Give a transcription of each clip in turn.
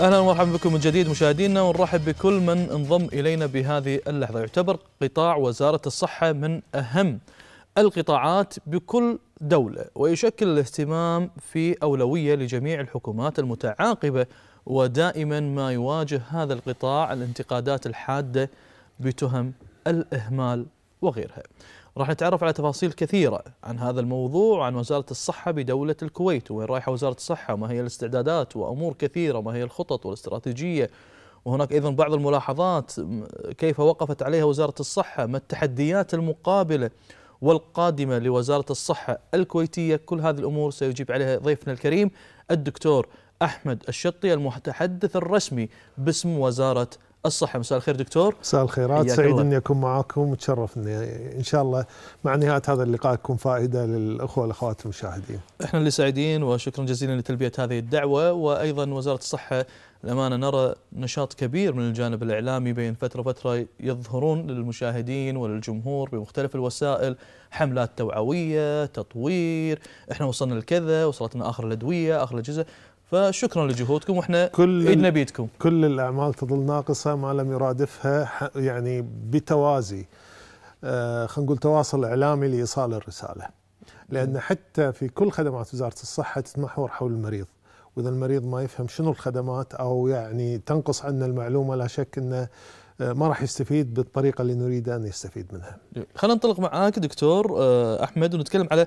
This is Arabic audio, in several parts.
اهلا ومرحبا بكم من جديد مشاهدينا ونرحب بكل من انضم الينا بهذه اللحظه يعتبر قطاع وزاره الصحه من اهم القطاعات بكل دوله ويشكل الاهتمام في اولويه لجميع الحكومات المتعاقبه ودائما ما يواجه هذا القطاع الانتقادات الحاده بتهم الاهمال وغيرها. راح نتعرف على تفاصيل كثيرة عن هذا الموضوع عن وزارة الصحة بدولة الكويت وين رايحة وزارة الصحة وما هي الاستعدادات وأمور كثيرة ما هي الخطط والاستراتيجية وهناك أيضا بعض الملاحظات كيف وقفت عليها وزارة الصحة ما التحديات المقابلة والقادمة لوزارة الصحة الكويتية كل هذه الأمور سيجيب عليها ضيفنا الكريم الدكتور أحمد الشطي المتحدث الرسمي باسم وزارة الصحه مساء الخير دكتور مساء الخيرات سعيد اني اكون معاكم وتشرف اني ان شاء الله مع نهايه هذا اللقاء تكون فائده للاخوه والاخوات المشاهدين احنا اللي سعيدين وشكرا جزيلا لتلبيه هذه الدعوه وايضا وزاره الصحه الأمانة نرى نشاط كبير من الجانب الإعلامي بين فترة وفترة يظهرون للمشاهدين وللجمهور بمختلف الوسائل حملات توعوية تطوير إحنا وصلنا لكذا وصلتنا آخر الأدوية آخر الأجهزة فشكرا لجهودكم واحنا ايدنا بيدكم كل الاعمال تظل ناقصه ما لم يرادفها يعني بتوازي آه خلينا نقول تواصل اعلامي لايصال الرساله لان حتى في كل خدمات وزاره الصحه تتمحور حول المريض واذا المريض ما يفهم شنو الخدمات او يعني تنقص عنه المعلومه لا شك انه آه، ما راح يستفيد بالطريقه اللي نريد ان يستفيد منها. خلينا ننطلق معاك دكتور آه، احمد ونتكلم على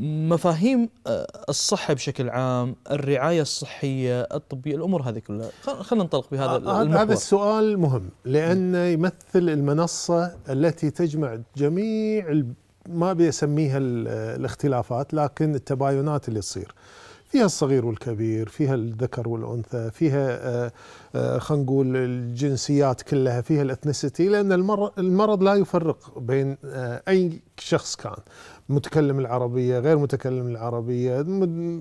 مفاهيم آه، الصحة بشكل عام الرعاية الصحية الطبية الأمور هذه كلها خلينا ننطلق بهذا آه، آه، المحور هذا السؤال مهم لأنه يمثل المنصة التي تجمع جميع ما بيسميها الاختلافات لكن التباينات اللي تصير فيها الصغير والكبير فيها الذكر والأنثى فيها خلينا نقول الجنسيات كلها فيها الاثنيسيتي لأن المرض لا يفرق بين أي شخص كان متكلم العربية غير متكلم العربية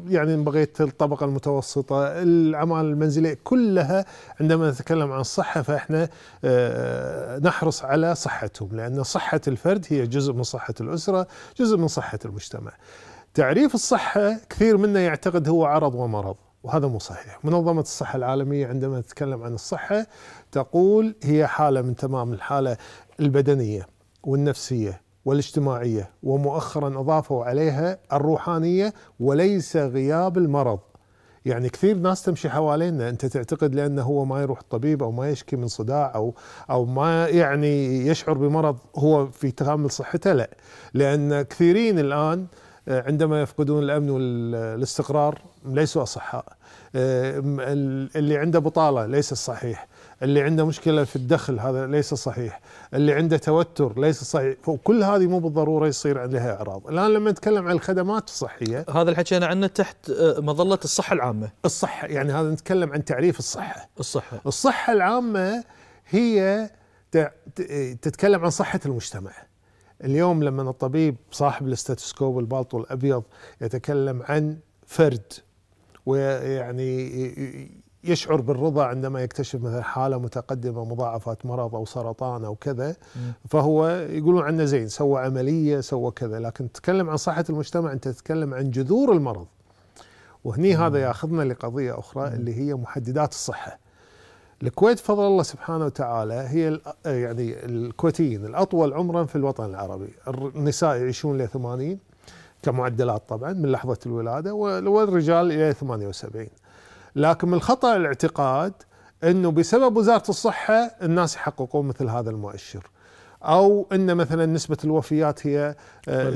يعني بغيت الطبقة المتوسطة العمالة المنزلية كلها عندما نتكلم عن الصحة فإحنا آه، نحرص على صحتهم لأن صحة الفرد هي جزء من صحة الأسرة جزء من صحة المجتمع تعريف الصحة كثير منا يعتقد هو عرض ومرض وهذا مو صحيح منظمة الصحة العالمية عندما تتكلم عن الصحة تقول هي حالة من تمام الحالة البدنية والنفسية والاجتماعيه ومؤخرا اضافوا عليها الروحانيه وليس غياب المرض يعني كثير ناس تمشي حوالينا انت تعتقد لانه هو ما يروح الطبيب او ما يشكي من صداع او او ما يعني يشعر بمرض هو في تكامل صحته لا لان كثيرين الان آه، عندما يفقدون الامن والاستقرار ليسوا اصحاء آه، اللي عنده بطاله ليس الصحيح اللي عنده مشكله في الدخل هذا ليس صحيح اللي عنده توتر ليس صحيح وكل هذه مو بالضروره يصير عليها اعراض الان لما نتكلم عن الخدمات الصحيه هذا الحكي انا عنه تحت آه، مظله الصحه العامه الصحه يعني هذا نتكلم عن تعريف الصحه الصحه الصحه العامه هي تتكلم عن صحه المجتمع اليوم لما الطبيب صاحب الاستاتوسكوب البالطو الابيض يتكلم عن فرد ويعني يشعر بالرضا عندما يكتشف مثلا حاله متقدمه مضاعفات مرض او سرطان او كذا فهو يقولون عنه زين سوى عمليه سوى كذا لكن تتكلم عن صحه المجتمع انت تتكلم عن جذور المرض وهني هذا ياخذنا لقضيه اخرى اللي هي محددات الصحه الكويت فضل الله سبحانه وتعالى هي آه، يعني الكويتيين الاطول عمرا في الوطن العربي النساء يعيشون ل 80 كمعدلات طبعا من لحظه الولاده والرجال الى 78 لكن من خطأ الاعتقاد انه بسبب وزاره الصحه الناس يحققون مثل هذا المؤشر او ان مثلا نسبه الوفيات هي آه،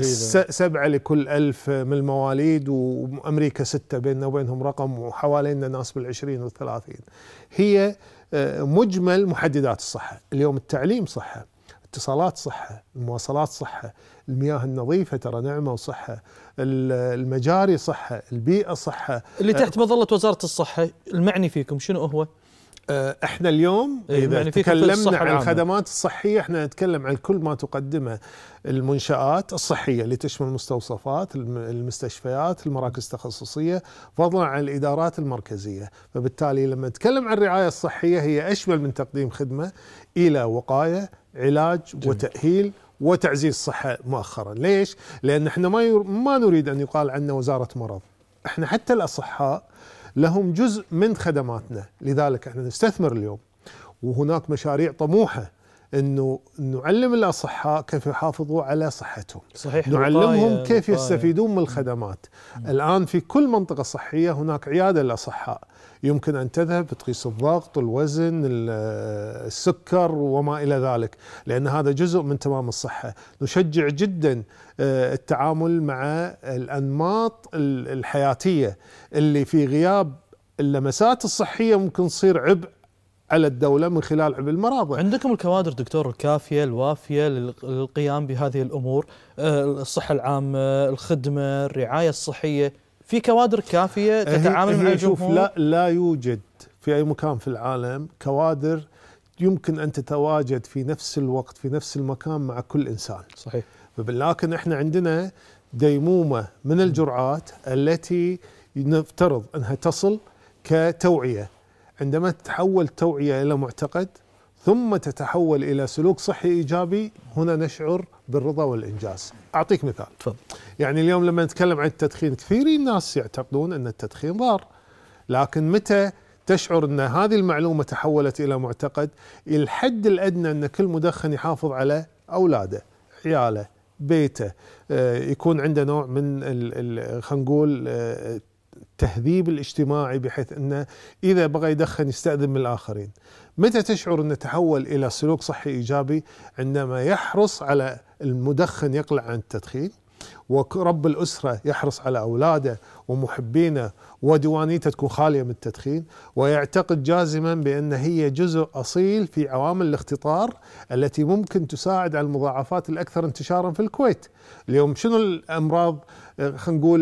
سبعه لكل ألف من المواليد وامريكا سته بيننا وبينهم رقم وحوالينا ناس بالعشرين والثلاثين هي آه، مجمل محددات الصحه اليوم التعليم صحه اتصالات صحه المواصلات صحه المياه النظيفه ترى نعمه وصحه المجاري صحه، البيئه صحه اللي تحت مظله وزاره الصحه المعني فيكم شنو هو؟ احنا اليوم إيه، اذا يعني تكلمنا عن الخدمات الصحيه احنا نتكلم عن كل ما تقدمه المنشات الصحيه اللي تشمل المستوصفات، المستشفيات، المراكز التخصصيه، فضلا عن الادارات المركزيه، فبالتالي لما نتكلم عن الرعايه الصحيه هي اشمل من تقديم خدمه الى وقايه، علاج جميل. وتاهيل وتعزيز الصحه مؤخرا، ليش؟ لان احنا ما ير... ما نريد ان يقال عنا وزاره مرض، احنا حتى الاصحاء لهم جزء من خدماتنا، لذلك احنا نستثمر اليوم وهناك مشاريع طموحه انه نعلم الاصحاء كيف يحافظوا على صحتهم صحيح نعلمهم كيف يستفيدون من الخدمات الان في كل منطقه صحيه هناك عياده للاصحاء يمكن أن تذهب تقيس الضغط الوزن السكر وما إلى ذلك لأن هذا جزء من تمام الصحة نشجع جدا آه، التعامل مع الأنماط الحياتية اللي في غياب اللمسات الصحية ممكن تصير عبء على الدولة من خلال عبء المراضع عندكم الكوادر دكتور الكافية الوافية للقيام بهذه الأمور آه، الصحة العامة الخدمة الرعاية الصحية في كوادر كافيه تتعامل مع الجمهور لا لا يوجد في اي مكان في العالم كوادر يمكن ان تتواجد في نفس الوقت في نفس المكان مع كل انسان صحيح لكن احنا عندنا ديمومه من الجرعات التي نفترض انها تصل كتوعيه عندما تتحول التوعيه الى معتقد ثم تتحول الى سلوك صحي ايجابي هنا نشعر بالرضا والانجاز. اعطيك مثال. تفضل. يعني اليوم لما نتكلم عن التدخين كثير الناس يعتقدون ان التدخين ضار لكن متى تشعر ان هذه المعلومه تحولت الى معتقد الحد الادنى ان كل مدخن يحافظ على اولاده، عياله، بيته، آه، يكون عنده نوع من خلينا نقول آه، التهذيب الاجتماعي بحيث انه اذا بغى يدخن يستاذن من الاخرين. متى تشعر انه تحول الى سلوك صحي ايجابي عندما يحرص على المدخن يقلع عن التدخين ورب الاسره يحرص على اولاده ومحبينه وديوانيته تكون خاليه من التدخين ويعتقد جازما بان هي جزء اصيل في عوامل الاختطار التي ممكن تساعد على المضاعفات الاكثر انتشارا في الكويت. اليوم شنو الامراض آه، خلينا نقول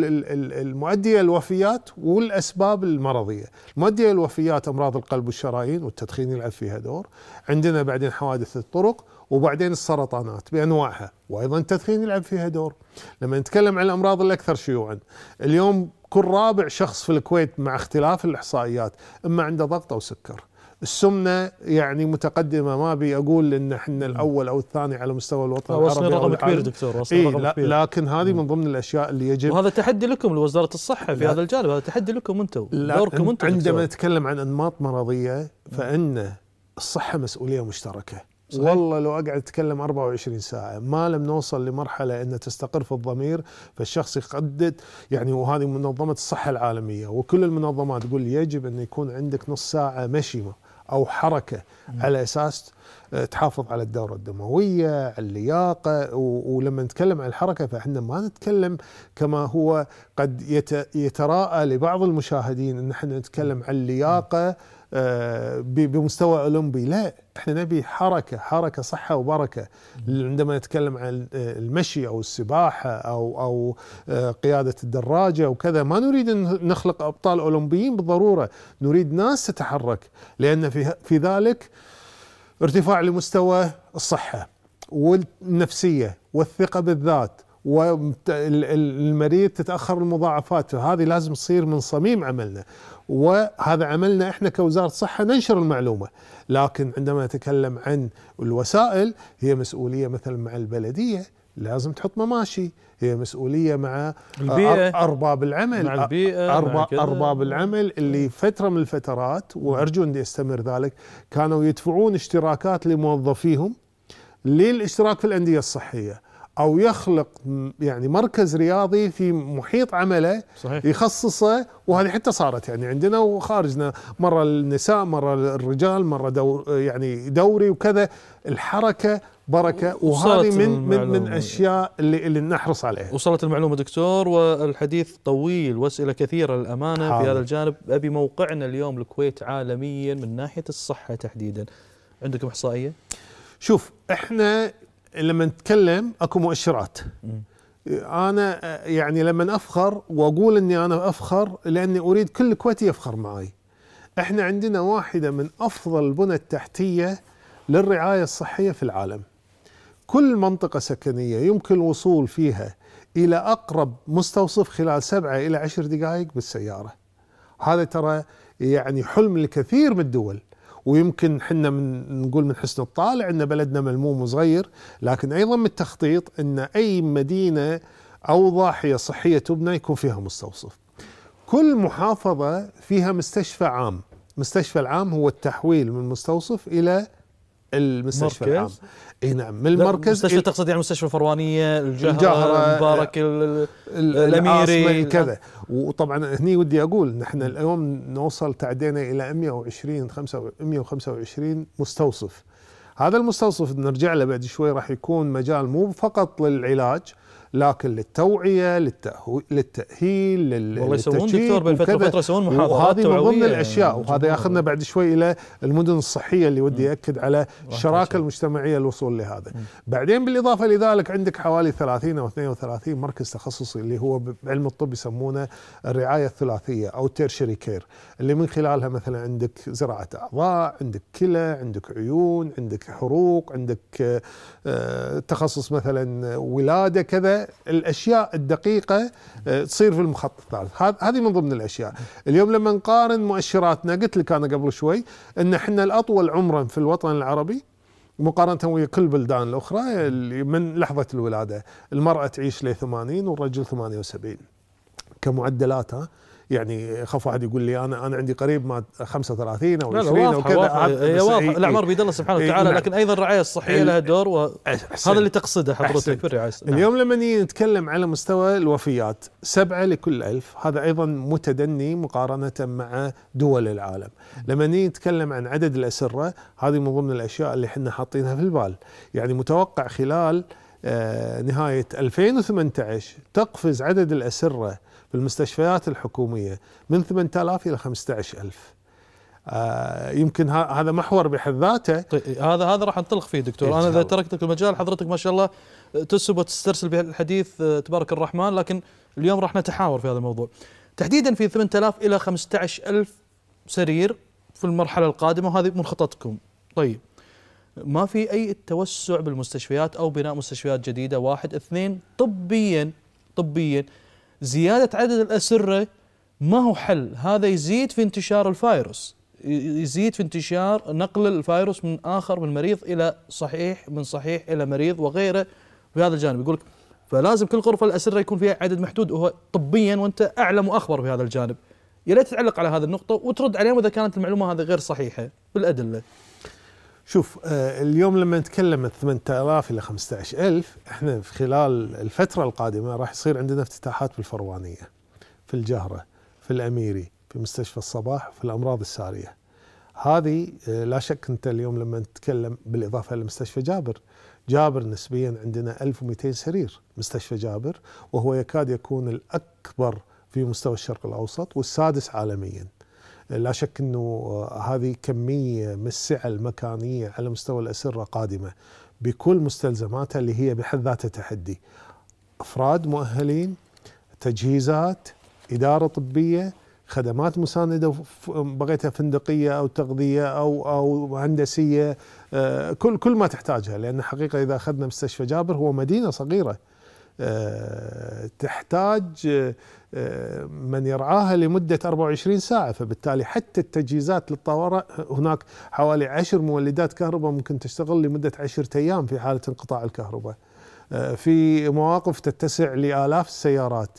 المؤديه للوفيات والاسباب المرضيه، المؤديه للوفيات امراض القلب والشرايين والتدخين يلعب فيها دور، عندنا بعدين حوادث الطرق وبعدين السرطانات بانواعها، وايضا التدخين يلعب فيها دور. لما نتكلم عن الامراض الاكثر شيوعا، اليوم كل رابع شخص في الكويت مع اختلاف الاحصائيات اما عنده ضغط او سكر. السمنه يعني متقدمه ما ابي اقول ان احنا الاول او الثاني على مستوى الوطن العربي رقم كبير دكتور وصلنا إيه رقم كبير لكن هذه من ضمن الاشياء اللي يجب وهذا تحدي لكم لوزاره الصحه في هذا الجانب هذا تحدي لكم انتم دوركم انتم عندما نتكلم عن انماط مرضيه فان الصحه مسؤوليه مشتركه صحيح؟ والله لو اقعد اتكلم 24 ساعه ما لم نوصل لمرحله ان تستقر في الضمير فالشخص يقدد يعني وهذه منظمه الصحه العالميه وكل المنظمات تقول يجب ان يكون عندك نص ساعه مشي أو حركة على أساس آه، تحافظ على الدورة الدموية على اللياقة ولما نتكلم عن الحركة فإحنا ما نتكلم كما هو قد يتراءى لبعض المشاهدين أن احنا نتكلم عن اللياقة آه، بمستوى اولمبي لا احنا نبي حركه حركه صحه وبركه عندما نتكلم عن المشي او السباحه او او آه، قياده الدراجه وكذا ما نريد ان نخلق ابطال اولمبيين بالضروره نريد ناس تتحرك لان في في ذلك ارتفاع لمستوى الصحه والنفسيه والثقه بالذات والمريض تتاخر المضاعفات فهذه لازم تصير من صميم عملنا وهذا عملنا احنا كوزاره صحه ننشر المعلومه لكن عندما نتكلم عن الوسائل هي مسؤوليه مثلا مع البلديه لازم تحط مماشي هي مسؤوليه مع البيئة ارباب العمل مع البيئة مع ارباب العمل اللي إيه. فتره من الفترات وارجو ان يستمر ذلك كانوا يدفعون اشتراكات لموظفيهم للاشتراك في الانديه الصحيه او يخلق يعني مركز رياضي في محيط عمله صحيح. يخصصه وهذه حتى صارت يعني عندنا وخارجنا مره النساء مره الرجال مره دور يعني دوري وكذا الحركه بركه وهذه من من من اشياء اللي اللي نحرص عليها. وصلت المعلومه دكتور والحديث طويل واسئله كثيره للامانه في هذا الجانب ابي موقعنا اليوم الكويت عالميا من ناحيه الصحه تحديدا. عندكم احصائيه؟ شوف احنا لما نتكلم اكو مؤشرات انا يعني لما افخر واقول اني انا افخر لاني اريد كل الكويتي يفخر معي احنا عندنا واحده من افضل البنى التحتيه للرعايه الصحيه في العالم كل منطقه سكنيه يمكن الوصول فيها الى اقرب مستوصف خلال سبعه الى عشر دقائق بالسياره هذا ترى يعني حلم لكثير من الدول ويمكن حنا من نقول من حسن الطالع ان بلدنا ملموم وصغير لكن ايضا من التخطيط ان اي مدينه او ضاحيه صحيه تبنى يكون فيها مستوصف. كل محافظه فيها مستشفى عام، المستشفى العام هو التحويل من مستوصف الى المستشفى العام اي نعم من المركز المستشفى إيه تقصد يعني مستشفى الفروانيه الجهره, الجهرة المبارك الاميري نعم. كذا وطبعا هني ودي اقول نحن اليوم نوصل تعدينا الى 120 125 مستوصف هذا المستوصف نرجع له بعد شوي راح يكون مجال مو فقط للعلاج لكن للتوعيه للتاهيل والله يسوون دكتور بالفتره يسوون محاضرات وهذه من ضمن الاشياء وهذا ياخذنا بعد شوي الى المدن الصحيه اللي ودي اكد على الشراكه المجتمعيه الوصول لهذا بعدين بالاضافه لذلك عندك حوالي 30 او 32 مركز تخصصي اللي هو بعلم الطب يسمونه الرعايه الثلاثيه او تيرشري كير اللي من خلالها مثلا عندك زراعه اعضاء عندك كلى عندك عيون عندك حروق عندك آه، تخصص مثلا ولاده كذا الاشياء الدقيقه آه، تصير في المخطط الثالث هذه من ضمن الاشياء اليوم لما نقارن مؤشراتنا قلت لك انا قبل شوي ان احنا الاطول عمرا في الوطن العربي مقارنة ويا كل بلدان الأخرى اللي من لحظة الولادة المرأة تعيش ل 80 والرجل 78 كمعدلات ها يعني خاف واحد يقول لي انا انا عندي قريب ما 35 او 20 او كذا هي إيه، واضحه إيه، إيه. الاعمار بيد الله سبحانه وتعالى نعم. لكن ايضا الرعايه الصحيه لها دور وهذا اللي تقصده حضرتك في الرعايه نعم. اليوم لما نتكلم على مستوى الوفيات سبعه لكل ألف هذا ايضا متدني مقارنه مع دول العالم لما نتكلم عن عدد الاسره هذه من ضمن الاشياء اللي احنا حاطينها في البال يعني متوقع خلال آه، نهايه 2018 تقفز عدد الاسره في المستشفيات الحكومية من 8000 إلى 15000 آه يمكن هذا محور بحد ذاته طيب، هذا هذا راح انطلق فيه دكتور انا اذا تركتك المجال حضرتك ما شاء الله تسب وتسترسل بهالحديث آه، تبارك الرحمن لكن اليوم راح نتحاور في هذا الموضوع تحديدا في 8000 الى 15000 سرير في المرحله القادمه وهذه من خططكم طيب ما في اي توسع بالمستشفيات او بناء مستشفيات جديده واحد اثنين طبيا طبيا زيادة عدد الأسرة ما هو حل هذا يزيد في انتشار الفيروس يزيد في انتشار نقل الفيروس من آخر من مريض إلى صحيح من صحيح إلى مريض وغيره في هذا الجانب يقول فلازم كل غرفة الأسرة يكون فيها عدد محدود وهو طبيا وأنت أعلم وأخبر في هذا الجانب يا ليت تعلق على هذه النقطة وترد عليهم إذا كانت المعلومة هذه غير صحيحة بالأدلة شوف آه، اليوم لما نتكلم من 8000 الى 15000 احنا في خلال الفتره القادمه راح يصير عندنا افتتاحات بالفروانيه في الجهره في الاميري في مستشفى الصباح في الامراض الساريه هذه آه، لا شك انت اليوم لما نتكلم بالاضافه لمستشفى جابر جابر نسبيا عندنا 1200 سرير مستشفى جابر وهو يكاد يكون الاكبر في مستوى الشرق الاوسط والسادس عالميا لا شك انه آه، هذه كميه من السعه المكانيه على مستوى الاسره قادمه بكل مستلزماتها اللي هي بحد ذاتها تحدي. افراد مؤهلين، تجهيزات، اداره طبيه، خدمات مسانده بغيتها فندقيه او تغذيه او او هندسيه آه، كل كل ما تحتاجها لان حقيقه اذا اخذنا مستشفى جابر هو مدينه صغيره آه، تحتاج آه، من يرعاها لمدة 24 ساعة فبالتالي حتى التجهيزات للطوارئ هناك حوالي عشر مولدات كهرباء ممكن تشتغل لمدة عشرة أيام في حالة انقطاع الكهرباء آه، في مواقف تتسع لآلاف السيارات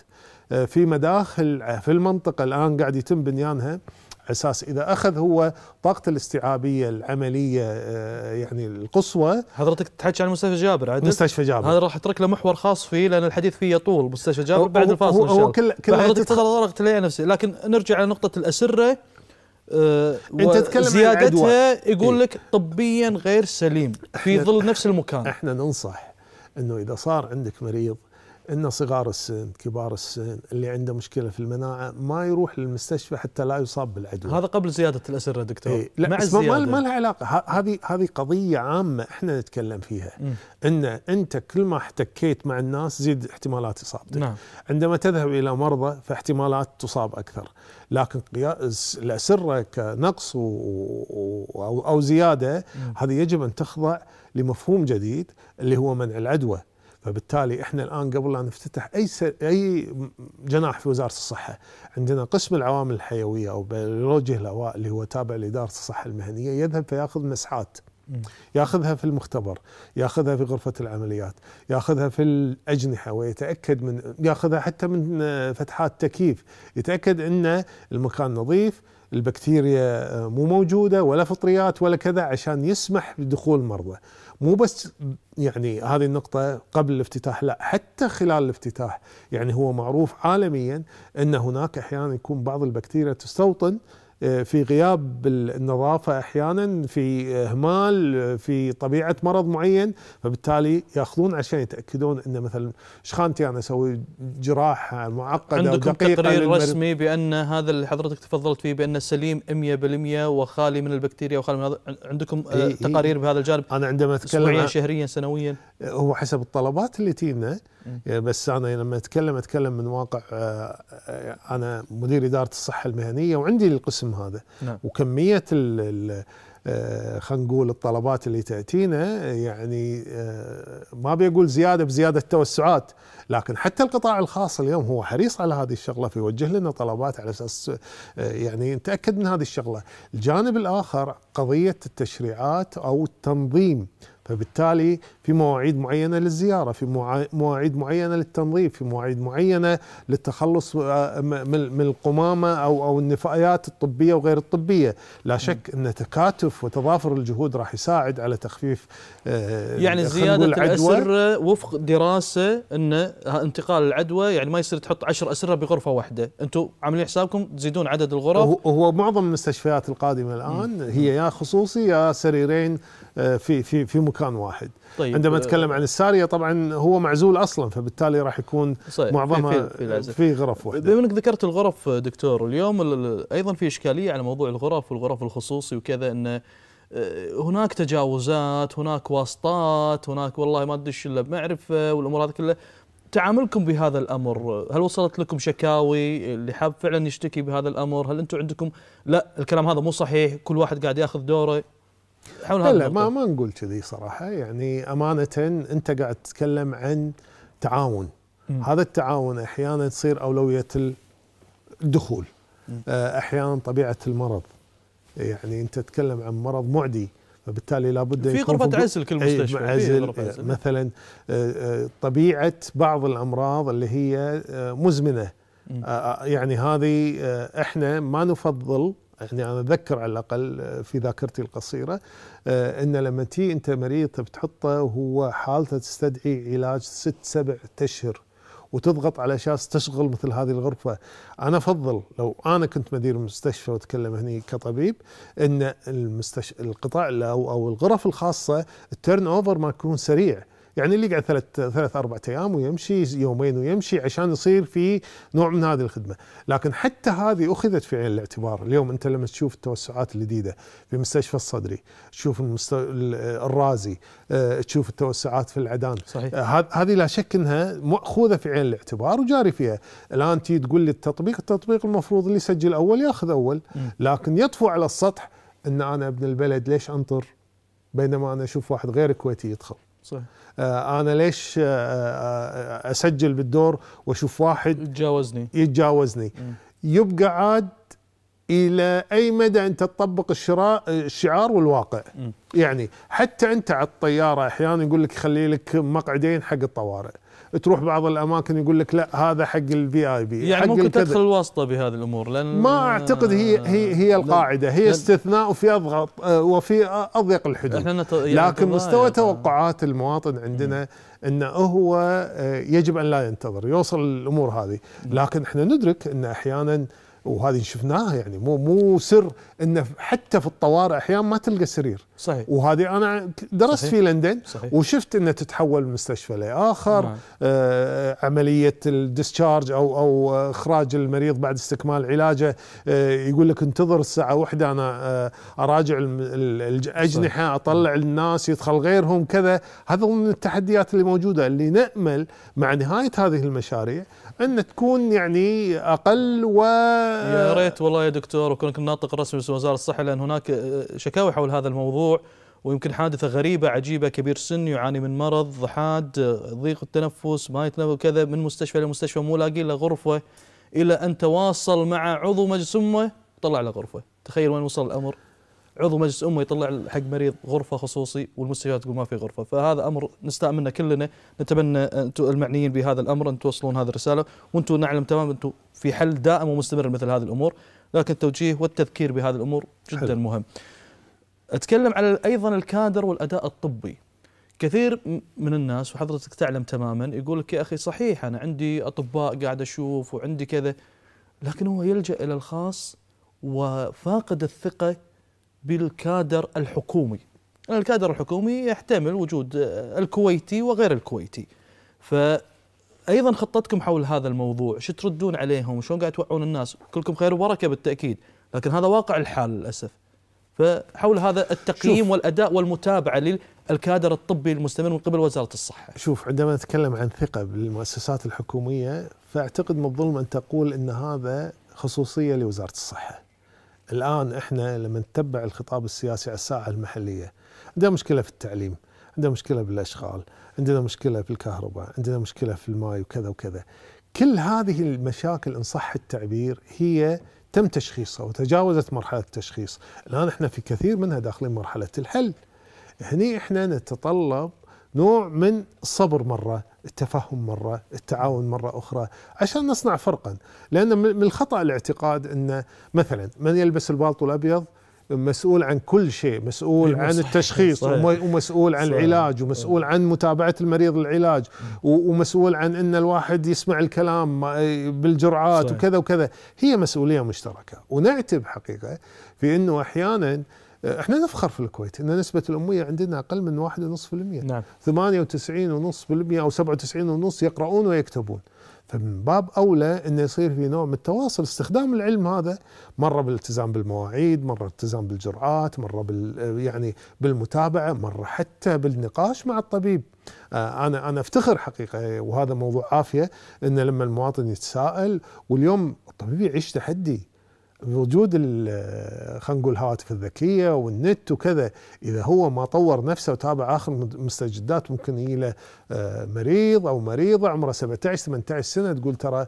في مداخل في المنطقة الآن قاعد يتم بنيانها اساس اذا اخذ هو طاقته الاستيعابيه العمليه آه، يعني القصوى حضرتك تحكي عن مستشفى جابر عدل مستشفى جابر هذا راح اترك له محور خاص فيه لان الحديث فيه يطول مستشفى جابر بعد الفاصل هو ان شاء الله كل كل حضرتك تطرقت لي نفسي لكن نرجع على نقطه الاسره أه انت تتكلم زيادتها يقول إيه. لك طبيا غير سليم في ظل نفس المكان احنا ننصح انه اذا صار عندك مريض ان صغار السن، كبار السن، اللي عنده مشكله في المناعه ما يروح للمستشفى حتى لا يصاب بالعدوى. هذا قبل زياده الاسره دكتور. إيه؟ لا مع بس ما, ما لها علاقه، هذه هذه قضيه عامه احنا نتكلم فيها. م. ان انت كل ما احتكيت مع الناس زيد احتمالات اصابتك. نعم. عندما تذهب الى مرضى فاحتمالات تصاب اكثر، لكن قياس الاسره كنقص و... او زياده هذه يجب ان تخضع لمفهوم جديد اللي هو منع العدوى. فبالتالي احنا الان قبل لا نفتتح اي اي جناح في وزاره الصحه عندنا قسم العوامل الحيويه او بيولوجيا الهواء اللي هو تابع لاداره الصحه المهنيه يذهب فياخذ مسحات ياخذها في المختبر ياخذها في غرفه العمليات ياخذها في الاجنحه ويتاكد من ياخذها حتى من فتحات تكييف يتاكد ان المكان نظيف البكتيريا مو موجوده ولا فطريات ولا كذا عشان يسمح بدخول المرضى مو بس يعني هذه النقطة قبل الافتتاح لا حتى خلال الافتتاح يعني هو معروف عالميا أن هناك أحيانا يكون بعض البكتيريا تستوطن في غياب النظافه احيانا في اهمال في طبيعه مرض معين فبالتالي ياخذون عشان يتاكدون أن مثلا شخانتي انا اسوي جراحه معقده عندكم تقرير رسمي بان هذا اللي حضرتك تفضلت فيه بان سليم 100% وخالي من البكتيريا وخالي من هذا عندكم إيه تقارير بهذا الجانب انا عندما اتكلم شهريا سنويا هو حسب الطلبات اللي تينا إيه، بس انا لما اتكلم اتكلم من واقع آه، آه، انا مدير اداره الصحه المهنيه وعندي القسم هذا نعم. وكميه ال آه، خلينا نقول الطلبات اللي تاتينا يعني ما بيقول زياده بزياده توسعات لكن حتى القطاع الخاص اليوم هو حريص على هذه الشغله فيوجه لنا طلبات على اساس يعني نتاكد من هذه الشغله، الجانب الاخر قضيه التشريعات او التنظيم فبالتالي في مواعيد معينه للزياره، في مواعيد معينه للتنظيف، في مواعيد معينه للتخلص آه، من القمامه او او النفايات الطبيه وغير الطبيه، لا شك ان تكاتف وتضافر الجهود راح يساعد على تخفيف آه، يعني زياده الاسره وفق دراسه ان انتقال العدوى يعني ما يصير تحط 10 اسره بغرفه واحده، انتم عاملين حسابكم تزيدون عدد الغرف هو معظم المستشفيات القادمه الان هي يا خصوصي يا سريرين آه، في في في مكان واحد طيب عندما آه، نتكلم عن الساريه طبعا هو معزول اصلا فبالتالي راح يكون معظمها في, في, في غرف واحده بما انك ذكرت الغرف دكتور اليوم ايضا في اشكاليه على موضوع الغرف والغرف الخصوصي وكذا انه آه، هناك تجاوزات هناك واسطات هناك والله ما تدش الا بمعرفه والامور هذه كلها تعاملكم بهذا الامر هل وصلت لكم شكاوي اللي حاب فعلا يشتكي بهذا الامر هل انتم عندكم لا الكلام هذا مو صحيح كل واحد قاعد ياخذ دوره حول هذا لا ما ما نقول كذي صراحه يعني امانه انت قاعد تتكلم عن تعاون م. هذا التعاون احيانا تصير اولويه الدخول آه، احيانا طبيعه المرض يعني انت تتكلم عن مرض معدي فبالتالي لابد في غرفه عزل كل إيه، مستشفى إيه، عزل مثلا آه، آه، طبيعه بعض الامراض اللي هي مزمنه يعني هذه احنا ما نفضل يعني انا اتذكر على الاقل آه، في ذاكرتي القصيره آه، ان لما تي انت مريض بتحطه وهو حالته تستدعي علاج ست سبع اشهر وتضغط على اساس تشغل مثل هذه الغرفه انا افضل لو انا كنت مدير المستشفى واتكلم هني كطبيب ان المستشفى القطاع او او الغرف الخاصه التيرن اوفر ما يكون سريع يعني اللي يقعد ثلاث ثلاث اربع ايام ويمشي يومين ويمشي عشان يصير في نوع من هذه الخدمه، لكن حتى هذه اخذت في عين الاعتبار، اليوم انت لما تشوف التوسعات الجديده في مستشفى الصدري، تشوف الرازي، آه، تشوف التوسعات في العدان، صحيح آه، هذه لا شك انها ماخوذه في عين الاعتبار وجاري فيها، الان تي تقول لي التطبيق، التطبيق المفروض اللي يسجل اول ياخذ اول، لكن يطفو على السطح ان انا ابن البلد ليش انطر؟ بينما انا اشوف واحد غير كويتي يدخل. صحيح آه، انا ليش آه، آه، اسجل بالدور واشوف واحد يتجاوزني يتجاوزني يبقى عاد الى اي مدى انت تطبق الشراء الشعار والواقع م. يعني حتى انت على الطياره احيانا يقول لك خلي لك مقعدين حق الطوارئ تروح بعض الاماكن يقول لك لا هذا حق الفي اي بي يعني ممكن الكذا. تدخل الواسطه بهذه الامور لان ما اعتقد هي هي هي القاعده هي استثناء وفي اضغط آه، وفي اضيق الحدود احنا نت... يعني لكن مستوى توقعات المواطن عندنا انه هو آه، يجب ان لا ينتظر يوصل الامور هذه لكن احنا ندرك ان احيانا وهذه شفناها يعني مو مو سر انه حتى في الطوارئ احيانا ما تلقى سرير صحيح وهذه انا درست صحيح. في لندن صحيح. وشفت انه تتحول من مستشفى لاخر نعم. آه عمليه الدسشارج او او آه، اخراج المريض بعد استكمال علاجه آه يقول لك انتظر الساعه واحدة انا آه اراجع الاجنحه صحيح. اطلع نعم. الناس يدخل غيرهم كذا هذا من التحديات اللي موجوده اللي نامل مع نهايه هذه المشاريع ان تكون يعني اقل و يا ريت والله يا دكتور وكونك الناطق الرسمي في وزاره الصحه لان هناك آه، شكاوي حول هذا الموضوع ويمكن حادثه غريبه عجيبه كبير سن يعاني من مرض حاد آه، ضيق التنفس ما يتنفس كذا من مستشفى لمستشفى مو لاقي له غرفه الى ان تواصل مع عضو مجلس امه طلع له غرفه تخيل وين وصل الامر عضو مجلس امه يطلع حق مريض غرفه خصوصي والمستشفيات تقول ما في غرفه، فهذا امر نستاء منه كلنا، نتمنى انتم المعنيين بهذا الامر ان توصلون هذه الرساله، وانتم نعلم تماما انتم في حل دائم ومستمر مثل هذه الامور، لكن التوجيه والتذكير بهذه الامور جدا حلو. مهم. اتكلم على ايضا الكادر والاداء الطبي. كثير من الناس وحضرتك تعلم تماما يقول لك يا اخي صحيح انا عندي اطباء قاعد اشوف وعندي كذا لكن هو يلجا الى الخاص وفاقد الثقه بالكادر الحكومي الكادر الحكومي يحتمل وجود الكويتي وغير الكويتي فأيضا خطتكم حول هذا الموضوع شو تردون عليهم شلون قاعد توعون الناس كلكم خير وبركة بالتأكيد لكن هذا واقع الحال للأسف فحول هذا التقييم والأداء والمتابعة للكادر الطبي المستمر من قبل وزارة الصحة شوف عندما نتكلم عن ثقة بالمؤسسات الحكومية فأعتقد من الظلم أن تقول أن هذا خصوصية لوزارة الصحة الآن إحنا لما نتبع الخطاب السياسي على الساعة المحلية عندنا مشكلة في التعليم عندنا مشكلة بالأشغال عندنا مشكلة في الكهرباء عندنا مشكلة في الماء وكذا وكذا كل هذه المشاكل إن صح التعبير هي تم تشخيصها وتجاوزت مرحلة التشخيص الآن إحنا في كثير منها داخلين مرحلة الحل هني إحنا نتطلب نوع من الصبر مرة التفهم مرة التعاون مرة أخرى عشان نصنع فرقا لأن من الخطأ الاعتقاد أن مثلا من يلبس البالطو الأبيض مسؤول عن كل شيء مسؤول أيوة، عن التشخيص صحيح ومسؤول عن صحيح العلاج ومسؤول أيوة. عن متابعة المريض للعلاج ومسؤول عن أن الواحد يسمع الكلام بالجرعات صحيح. وكذا وكذا هي مسؤولية مشتركة ونعتب حقيقة في أنه أحيانا آه، احنا نفخر في الكويت ان نسبه الاميه عندنا اقل من 1.5% نعم 98.5% او 97.5 يقرؤون ويكتبون فمن باب اولى انه يصير في نوع من التواصل استخدام العلم هذا مره بالالتزام بالمواعيد، مره بالالتزام بالجرعات، مره بال آه، يعني بالمتابعه، مره حتى بالنقاش مع الطبيب. آه، انا انا افتخر حقيقه وهذا موضوع عافيه انه لما المواطن يتساءل واليوم الطبيب يعيش تحدي وجود خلينا نقول الهواتف الذكيه والنت وكذا اذا هو ما طور نفسه وتابع اخر مستجدات ممكن يجي له آه، مريض او مريضه عمره 17 18 سنه تقول ترى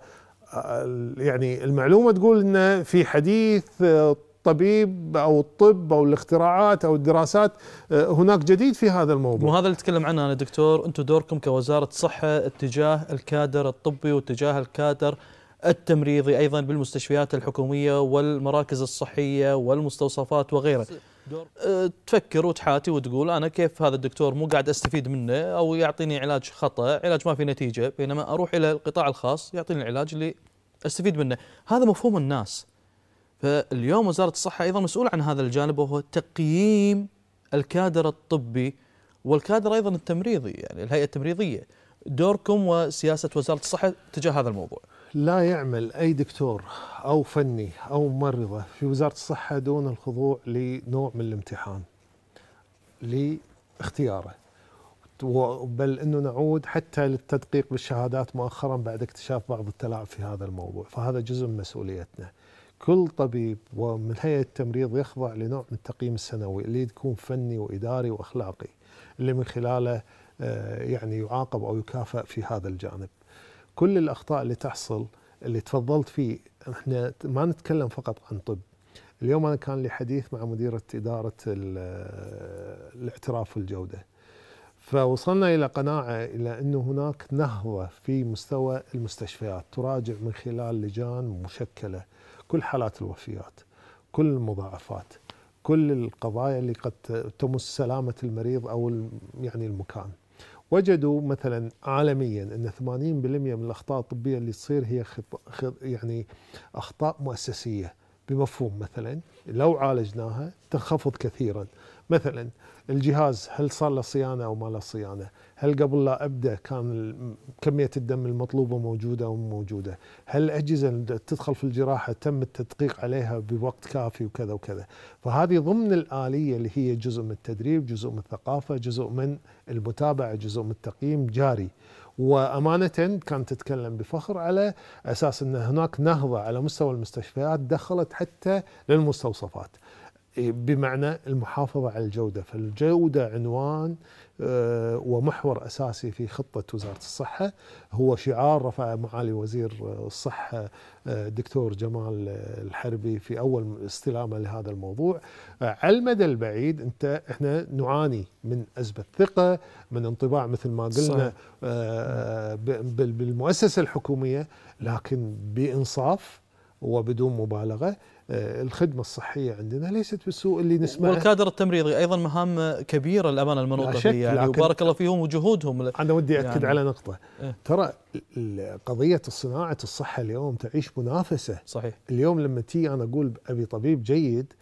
آه، يعني المعلومه تقول انه في حديث الطبيب آه، او الطب او الاختراعات او الدراسات هناك جديد في هذا الموضوع. وهذا اللي اتكلم عنه انا دكتور، انتم دوركم كوزاره صحه اتجاه الكادر الطبي واتجاه الكادر التمريضي أيضا بالمستشفيات الحكومية والمراكز الصحية والمستوصفات وغيرها أه، تفكر وتحاتي وتقول أنا كيف هذا الدكتور مو قاعد أستفيد منه أو يعطيني علاج خطأ علاج ما في نتيجة بينما أروح إلى القطاع الخاص يعطيني العلاج اللي أستفيد منه هذا مفهوم الناس فاليوم وزارة الصحة أيضا مسؤولة عن هذا الجانب وهو تقييم الكادر الطبي والكادر أيضا التمريضي يعني الهيئة التمريضية دوركم وسياسة وزارة الصحة تجاه هذا الموضوع لا يعمل أي دكتور أو فني أو ممرضة في وزارة الصحة دون الخضوع لنوع من الامتحان لاختياره بل أنه نعود حتى للتدقيق بالشهادات مؤخرا بعد اكتشاف بعض التلاعب في هذا الموضوع فهذا جزء من مسؤوليتنا كل طبيب ومن هيئة التمريض يخضع لنوع من التقييم السنوي اللي يكون فني وإداري وأخلاقي اللي من خلاله آه، يعني يعاقب أو يكافئ في هذا الجانب كل الاخطاء اللي تحصل اللي تفضلت فيه احنا ما نتكلم فقط عن طب اليوم انا كان لي حديث مع مديره اداره الاعتراف والجوده فوصلنا الى قناعه الى انه هناك نهضه في مستوى المستشفيات تراجع من خلال لجان مشكله كل حالات الوفيات كل المضاعفات كل القضايا اللي قد تمس سلامه المريض او يعني المكان وجدوا مثلا عالميا ان 80% من الاخطاء الطبيه اللي تصير هي خط... خط... يعني اخطاء مؤسسيه بمفهوم مثلا لو عالجناها تنخفض كثيرا مثلا الجهاز هل صار له صيانه او ما له صيانه؟ هل قبل لا ابدا كان كميه الدم المطلوبه موجوده او موجوده؟ هل الاجهزه اللي تدخل في الجراحه تم التدقيق عليها بوقت كافي وكذا وكذا؟ فهذه ضمن الاليه اللي هي جزء من التدريب، جزء من الثقافه، جزء من المتابعه، جزء من التقييم جاري. وامانه كان تتكلم بفخر على اساس ان هناك نهضه على مستوى المستشفيات دخلت حتى للمستوصفات. إيه، بمعنى المحافظة على الجودة فالجودة عنوان آه، ومحور أساسي في خطة وزارة الصحة هو شعار رفع معالي وزير آه، الصحة الدكتور آه، جمال الحربي في أول استلامة لهذا الموضوع على المدى البعيد أنت إحنا نعاني من أزمة ثقة من انطباع مثل ما قلنا بالمؤسسة الحكومية لكن بإنصاف وبدون مبالغة آه، الخدمة الصحية عندنا ليست بالسوء اللي نسمعه والكادر التمريضي أيضا مهام كبيرة الأمانة المنوطة يعني وبارك الله فيهم وجهودهم أنا ودي أكد يعني على نقطة إيه؟ ترى قضية صناعة الصحة اليوم تعيش منافسة صحيح اليوم لما تي أنا أقول أبي طبيب جيد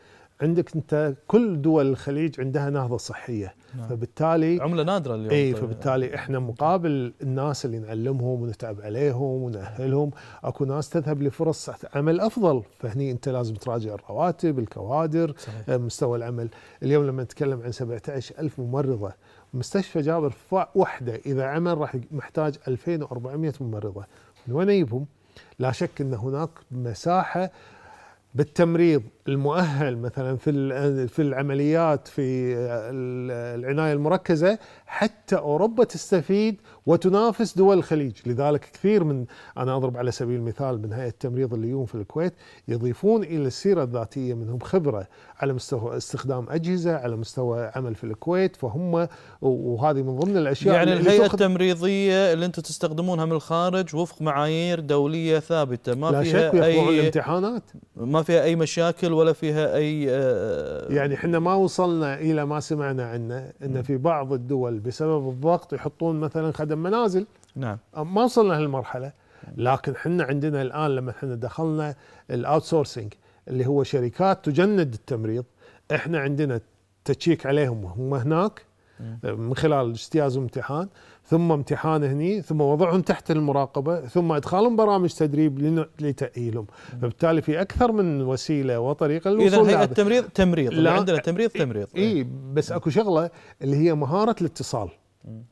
عندك انت كل دول الخليج عندها نهضه صحيه نعم. فبالتالي عمله نادره اليوم اي طيب. فبالتالي احنا مقابل الناس اللي نعلمهم ونتعب عليهم ونأهلهم اكو ناس تذهب لفرص عمل افضل فهني انت لازم تراجع الرواتب الكوادر صحيح. آه، مستوى العمل اليوم لما نتكلم عن 17000 ممرضه مستشفى جابر وحده اذا عمل راح محتاج 2400 ممرضه من وين اجيبهم لا شك ان هناك مساحه بالتمريض المؤهل مثلا في في العمليات في العنايه المركزه حتى اوروبا تستفيد وتنافس دول الخليج، لذلك كثير من انا اضرب على سبيل المثال من هيئه اللي الليون في الكويت يضيفون الى السيره الذاتيه منهم خبره على مستوى استخدام اجهزه، على مستوى عمل في الكويت، فهم وهذه من ضمن الاشياء يعني الهيئه التمريضيه اللي انتم تستخدمونها من الخارج وفق معايير دوليه ثابته ما لا فيها شك اي الامتحانات ما فيها اي مشاكل مشاكل ولا فيها أي آه، يعني احنا ما وصلنا إلى ما سمعنا عنه أن في بعض الدول بسبب الضغط يحطون مثلا خدم منازل نعم ما وصلنا لهالمرحلة لكن احنا عندنا الآن لما احنا دخلنا الأوت سورسنج اللي هو شركات تجند التمريض احنا عندنا تشيك عليهم وهم هناك من خلال اجتياز وامتحان ثم امتحان هني ثم وضعهم تحت المراقبة ثم إدخالهم برامج تدريب لتأهيلهم فبالتالي في أكثر من وسيلة وطريقة للوصول إذا هيئة التمريض تمريض لا عندنا تمريض تمريض إي بس أكو شغلة اللي هي مهارة الاتصال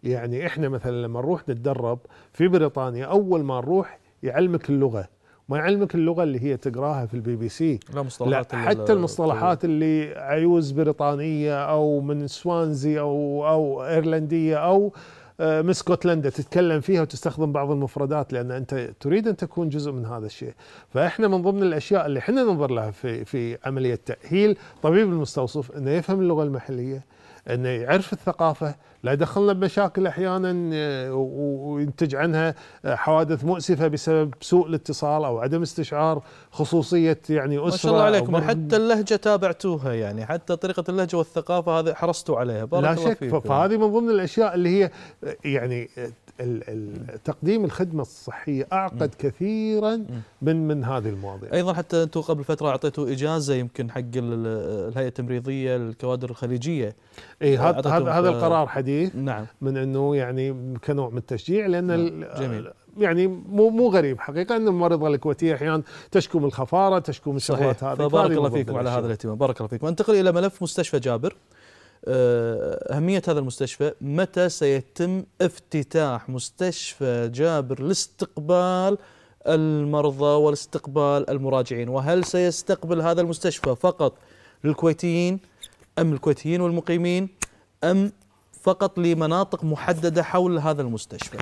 يعني إحنا مثلا لما نروح نتدرب في بريطانيا أول ما نروح يعلمك اللغة ما يعلمك اللغه اللي هي تقراها في البي بي سي لا مصطلحات لا حتى المصطلحات اللي عيوز بريطانيه او من سوانزي او او ايرلنديه او من آه، اسكتلندا تتكلم فيها وتستخدم بعض المفردات لان انت تريد ان تكون جزء من هذا الشيء، فاحنا من ضمن الاشياء اللي احنا ننظر لها في في عمليه تاهيل طبيب المستوصف انه يفهم اللغه المحليه، انه يعرف الثقافه لا يدخلنا بمشاكل احيانا آه، وينتج عنها آه، حوادث مؤسفه بسبب سوء الاتصال او عدم استشعار خصوصيه يعني اسره ما شاء الله عليكم حتى اللهجه تابعتوها يعني حتى طريقه اللهجه والثقافه هذه حرصتوا عليها بارك لا شك فهذه من ضمن الاشياء اللي هي آه، يعني تقديم الخدمة الصحية أعقد كثيرا من من هذه المواضيع أيضا حتى أنتم قبل فترة أعطيتوا إجازة يمكن حق الهيئة التمريضية الكوادر الخليجية اي هذا هذا القرار حديث نعم من أنه يعني كنوع من التشجيع لأن نعم. جميل يعني مو مو غريب حقيقه ان الممرضه الكويتيه احيانا تشكو من الخفاره تشكو من الشغلات هذه فبارك الله فيكم على هذا الاهتمام بارك الله فيكم انتقل الى ملف مستشفى جابر آه، أهمية هذا المستشفى متى سيتم افتتاح مستشفى جابر لاستقبال المرضى والاستقبال المراجعين وهل سيستقبل هذا المستشفى فقط للكويتيين أم الكويتيين والمقيمين أم فقط لمناطق محددة حول هذا المستشفى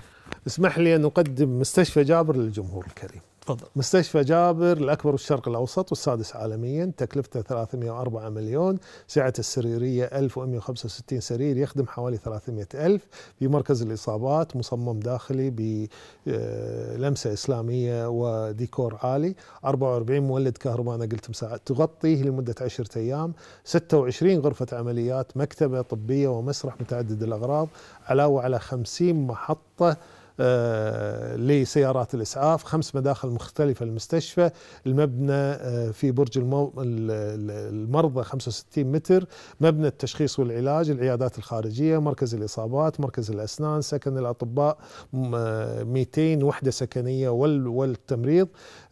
اسمح لي أن أقدم مستشفى جابر للجمهور الكريم تنتقد مستشفى جابر الأكبر الشرق الأوسط والسادس عالميا تكلفته 304 مليون سعة السريرية 1165 سرير يخدم حوالي 300 ألف في مركز الإصابات مصمم داخلي بلمسة آه، إسلامية وديكور عالي 44 مولد كهرباء أنا قلت مساعد تغطيه لمدة 10 أيام 26 غرفة عمليات مكتبة طبية ومسرح متعدد الأغراض علاوة على 50 محطة آه، لسيارات الإسعاف خمس مداخل مختلفة للمستشفى المبنى آه، في برج المو... المرضى 65 متر مبنى التشخيص والعلاج العيادات الخارجية مركز الإصابات مركز الأسنان سكن الأطباء 200 آه، وحدة سكنية وال... والتمريض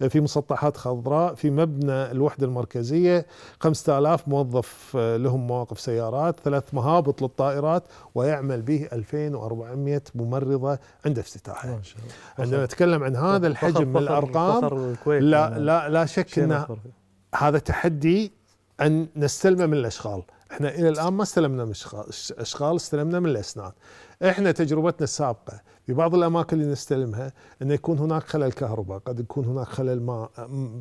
في مسطحات خضراء في مبنى الوحدة المركزية 5000 موظف لهم مواقف سيارات ثلاث مهابط للطائرات ويعمل به 2400 ممرضة عند في الافتتاحيه ما شاء الله. عندما نتكلم عن هذا الحجم من الارقام لا يعني لا لا شك ان هذا تحدي ان نستلمه من الاشغال احنا الى الان ما استلمنا من الاشغال استلمنا من الاسنان احنا تجربتنا السابقه في بعض الاماكن اللي نستلمها انه يكون هناك خلل كهرباء قد يكون هناك خلل ماء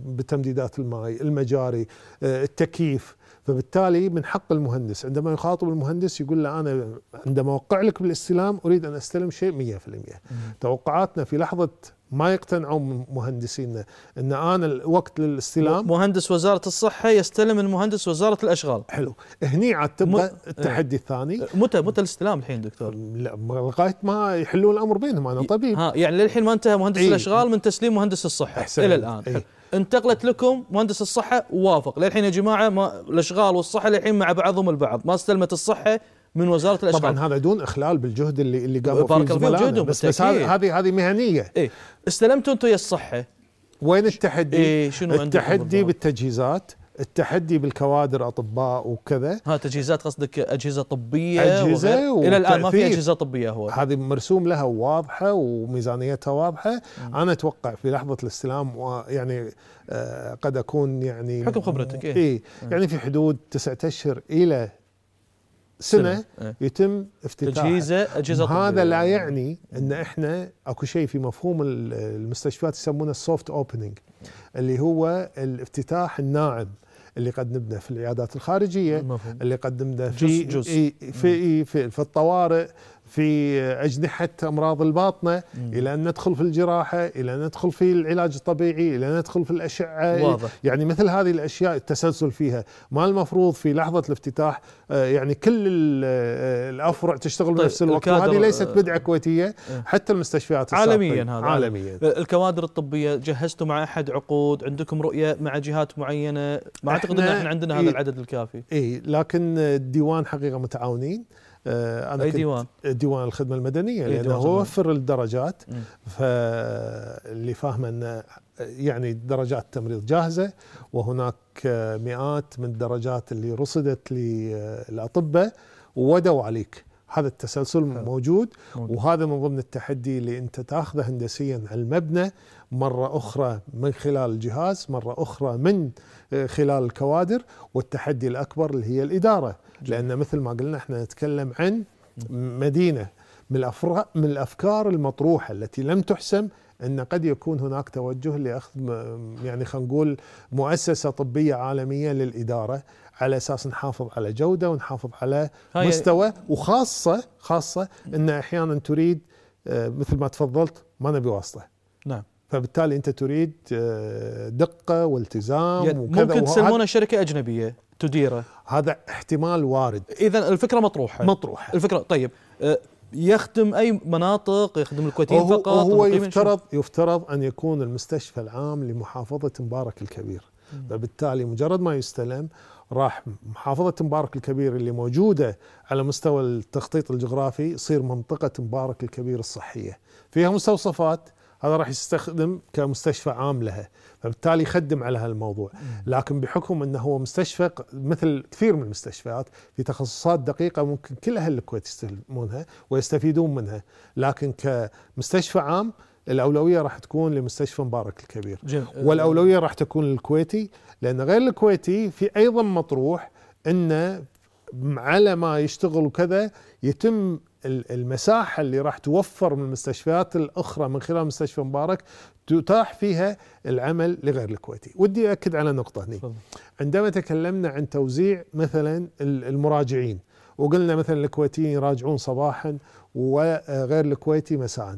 بتمديدات الماي المجاري آه، التكييف فبالتالي من حق المهندس عندما يخاطب المهندس يقول له انا عندما اوقع لك بالاستلام اريد ان استلم شيء 100% توقعاتنا في لحظه ما يقتنعون مهندسينا ان انا الوقت للاستلام مهندس وزاره الصحه يستلم المهندس وزاره الاشغال حلو هني عاد تبقى مت... التحدي الثاني أه، متى متى الاستلام الحين دكتور؟ لا لغايه ما يحلون الامر بينهم انا طبيب ها يعني للحين ما انتهى مهندس ايه؟ الاشغال من تسليم مهندس الصحه الى الان ايه؟ انتقلت لكم مهندس الصحه ووافق للحين يا جماعه ما الاشغال والصحه للحين مع بعضهم البعض ما استلمت الصحه من وزاره الاشغال طبعا هذا دون اخلال بالجهد اللي اللي قاموا فيه بس, بس هذه هذه مهنيه إيه؟ استلمتوا انتم يا الصحه وين التحدي؟ إيه شنو التحدي بالتجهيزات التحدي بالكوادر اطباء وكذا ها تجهيزات قصدك اجهزه طبيه اجهزه الى الان ما في اجهزه طبيه هو هذه مرسوم لها واضحه وميزانيتها واضحه م. انا اتوقع في لحظه الاستلام يعني آه قد اكون يعني حكم خبرتك اي إيه, إيه. يعني في حدود تسعة اشهر الى سنه, سنة. إيه؟ يتم افتتاح تجهيزه اجهزه طبيه هذا لا يعني ان احنا اكو شيء في مفهوم المستشفيات يسمونه السوفت اوبننج اللي هو الافتتاح الناعم اللي قدمنا في العيادات الخارجيه مفهوم. اللي قدمنا في, في في في, في الطوارئ في أجنحة أمراض الباطنة مم. إلى أن ندخل في الجراحة إلى أن ندخل في العلاج الطبيعي إلى أن ندخل في الأشعة واضح. يعني مثل هذه الأشياء التسلسل فيها ما المفروض في لحظة الافتتاح آه، يعني كل آه، الأفرع تشتغل طيب بنفس الوقت هذه ليست بدعة كويتية آه. حتى المستشفيات عالميا هذا عالميا الكوادر الطبية جهزتوا مع أحد عقود عندكم رؤية مع جهات معينة ما أعتقد أن احنا عندنا هذا إيه، العدد الكافي إيه لكن الديوان حقيقة متعاونين آه، انا أي ديوان ديوان الخدمه المدنيه لانه هو وفر الدرجات فاللي فاهمه ان يعني درجات التمريض جاهزه وهناك مئات من الدرجات اللي رصدت للاطباء ودوا عليك هذا التسلسل موجود, موجود وهذا من ضمن التحدي اللي انت تاخذه هندسيا على المبنى مره اخرى من خلال الجهاز مره اخرى من خلال الكوادر والتحدي الأكبر اللي هي الإدارة لأن مثل ما قلنا احنا نتكلم عن مدينة من, من الأفكار المطروحة التي لم تحسم ان قد يكون هناك توجه لاخذ يعني خلينا نقول مؤسسه طبيه عالميه للاداره على اساس نحافظ على جوده ونحافظ على مستوى وخاصه خاصه ان احيانا تريد آه، مثل ما تفضلت ما نبي واسطه نعم فبالتالي انت تريد آه، دقه والتزام وكذا ممكن تسلمونه شركه اجنبيه تديره هذا احتمال وارد اذا الفكره مطروحه مطروحه الفكره طيب آه، يخدم اي مناطق يخدم الكويتيين وهو فقط وهو يفترض يفترض ان يكون المستشفى العام لمحافظه مبارك الكبير فبالتالي مجرد ما يستلم راح محافظة مبارك الكبير اللي موجودة على مستوى التخطيط الجغرافي تصير منطقة مبارك الكبير الصحية فيها مستوصفات هذا راح يستخدم كمستشفى عام لها فبالتالي يخدم على هالموضوع لكن بحكم انه هو مستشفى مثل كثير من المستشفيات في تخصصات دقيقه ممكن كل اهل الكويت يستلمونها ويستفيدون منها لكن كمستشفى عام الاولويه راح تكون لمستشفى مبارك الكبير جميل. والاولويه راح تكون للكويتي لان غير الكويتي في ايضا مطروح انه على ما يشتغل وكذا يتم المساحة اللي راح توفر من المستشفيات الأخرى من خلال مستشفى مبارك تتاح فيها العمل لغير الكويتي ودي أكد على نقطة هنا عندما تكلمنا عن توزيع مثلا المراجعين وقلنا مثلا الكويتيين يراجعون صباحا وغير الكويتي مساء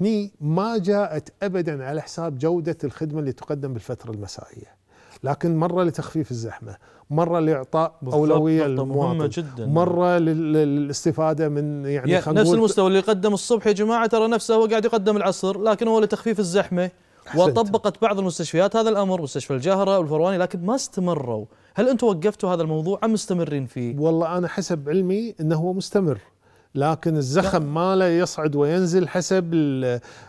هني ما جاءت أبدا على حساب جودة الخدمة اللي تقدم بالفترة المسائية لكن مرة لتخفيف الزحمة مرة لإعطاء أولوية للمواطن جدا مرة للاستفادة من يعني, يعني نفس المستوى اللي يقدم الصبح يا جماعة ترى نفسه هو قاعد يقدم العصر لكن هو لتخفيف الزحمة وطبقت بعض المستشفيات هذا الامر مستشفى الجاهره والفرواني لكن ما استمروا هل انتم وقفتوا هذا الموضوع ام مستمرين فيه والله انا حسب علمي انه هو مستمر لكن الزخم ماله يصعد وينزل حسب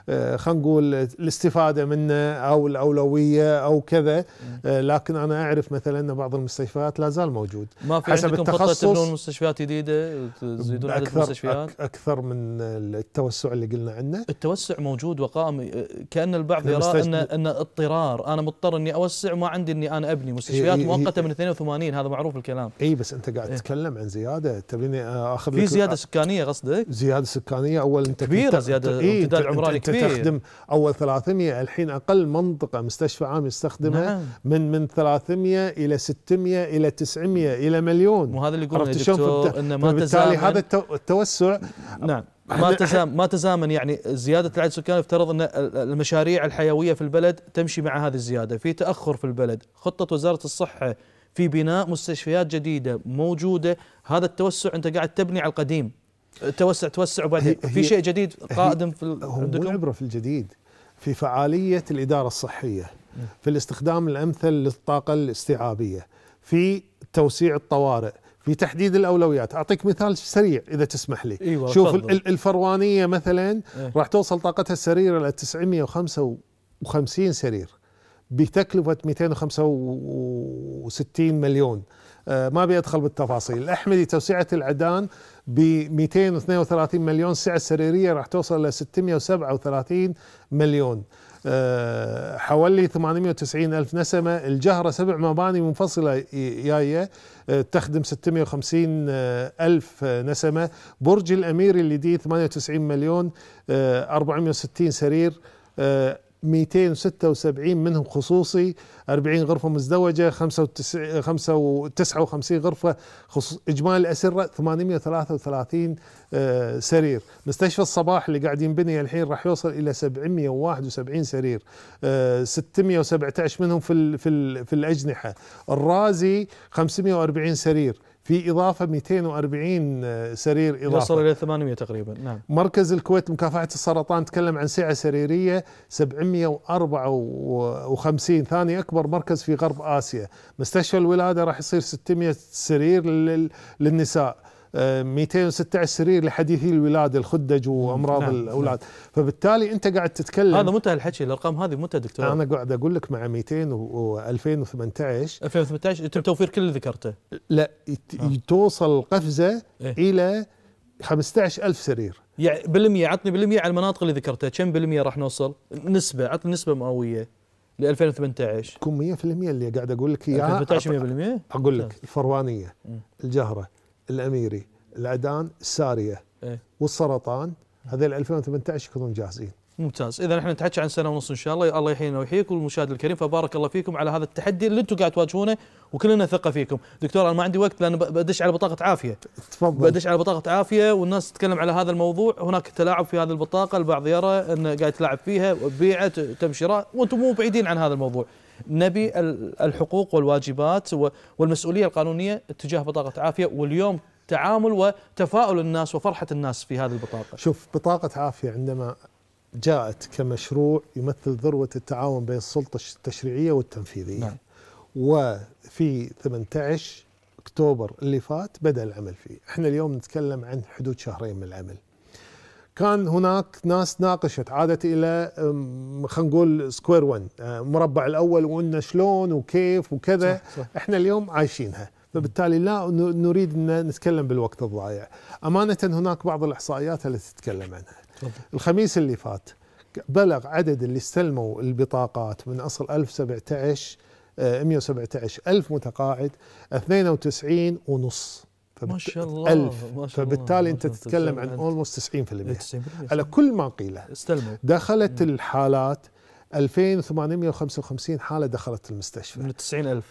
آه، خلينا نقول الاستفاده منه او الاولويه او كذا آه، لكن انا اعرف مثلا ان بعض المستشفيات لا زال موجود ما في حسب التخصص تبنون مستشفيات جديده تزيدون عدد المستشفيات اكثر من التوسع اللي قلنا عنه التوسع موجود وقائم آه، كان البعض يرى ان ان اضطرار انا مضطر اني اوسع ما عندي اني انا ابني مستشفيات مؤقته من 82 هذا معروف الكلام اي بس انت قاعد تتكلم عن زياده تبيني اخذ في زياده سكانيه سكانيه قصدك؟ زياده سكانيه اول انت كبيره كنت زياده إيه امتداد عمراني كبير تخدم اول 300 الحين اقل منطقه مستشفى عام يستخدمها نعم. من من 300 الى 600 الى 900 الى مليون وهذا اللي يقولون دكتور انه ما تزامن هذا التوسع نعم ما تزامن ما تزامن يعني زياده العدد السكاني يفترض ان المشاريع الحيويه في البلد تمشي مع هذه الزياده، في تاخر في البلد، خطه وزاره الصحه في بناء مستشفيات جديده موجوده، هذا التوسع انت قاعد تبني على القديم، توسع توسع وبعدين في شيء جديد قادم في هو العبره في الجديد في فعاليه الاداره الصحيه في الاستخدام الامثل للطاقه الاستيعابيه في توسيع الطوارئ في تحديد الاولويات اعطيك مثال سريع اذا تسمح لي أيوة شوف فضل. الفروانيه مثلا إيه؟ راح توصل طاقتها السريره الى 955 سرير بتكلفه 265 مليون آه، ما بيدخل بالتفاصيل الأحمدي توسعة العدان ب 232 مليون سعه سريريه راح توصل ل 637 مليون آه، حوالي 890 ألف نسمة الجهرة سبع مباني منفصلة جاية آه، تخدم 650 ألف نسمة برج الأمير اللي دي 98 مليون 460 سرير 276 منهم خصوصي 40 غرفة مزدوجة 59 غرفة خصوص إجمالي الأسرة 833 آه، سرير مستشفى الصباح اللي قاعد ينبني الحين راح يوصل إلى 771 سرير 617 آه، منهم في في الأجنحة الرازي 540 سرير في إضافة 240 آه، سرير إضافة وصل إلى 800 تقريبا نعم مركز الكويت مكافحه السرطان تكلم عن سعة سريرية 754 ثاني أكبر مركز في غرب آسيا مستشفى الولادة راح يصير 600 سرير للنساء 216 سرير لحديثي الولاده الخدج وامراض نعم الاولاد نعم فبالتالي انت قاعد تتكلم هذا منتهى الحكي الارقام هذه منتهى دكتور انا قاعد اقول لك مع 200 و2018 2018 يتم توفير كل اللي ذكرته لا آه. توصل القفزه إيه؟ الى 15000 سرير يعني بالمية عطني بالمية على المناطق اللي ذكرتها كم بالمية راح نوصل نسبة عطني نسبة مئوية ل 2018 تكون 100% اللي قاعد اقول لك اياها 2018 100% اقول لك الفروانيه الجهره الاميري العدان الساريه إيه؟ والسرطان هذول 2018 يكونون جاهزين ممتاز اذا احنا نتحكي عن سنه ونص ان شاء الله الله يحيينا ويحييك والمشاهد الكريم فبارك الله فيكم على هذا التحدي اللي انتم قاعد تواجهونه وكلنا ثقه فيكم دكتور انا ما عندي وقت لان بدش على بطاقه عافيه تفضل بدش على بطاقه عافيه والناس تتكلم على هذا الموضوع هناك تلاعب في هذه البطاقه البعض يرى انه قاعد يتلاعب فيها وبيعت تم شراء وانتم مو بعيدين عن هذا الموضوع نبي الحقوق والواجبات والمسؤوليه القانونيه تجاه بطاقه عافيه واليوم تعامل وتفاؤل الناس وفرحه الناس في هذه البطاقه. شوف بطاقه عافيه عندما جاءت كمشروع يمثل ذروه التعاون بين السلطه التشريعيه والتنفيذيه. نعم. وفي 18 اكتوبر اللي فات بدا العمل فيه، احنا اليوم نتكلم عن حدود شهرين من العمل. كان هناك ناس ناقشت عادت الى خلينا نقول سكوير 1 المربع الاول وقلنا شلون وكيف وكذا صح صح. احنا اليوم عايشينها فبالتالي لا نريد ان نتكلم بالوقت الضايع امانه هناك بعض الاحصائيات التي تتكلم عنها الخميس اللي فات بلغ عدد اللي استلموا البطاقات من اصل 1017 117 أه، ألف متقاعد 92 ونص فبت... ما شاء الله ألف. ما شاء فبالتالي الله. انت تتكلم عن اولموست 90% 90% على كل ما قيل استلموا دخلت مم. الحالات 2855 حاله دخلت المستشفى من 90000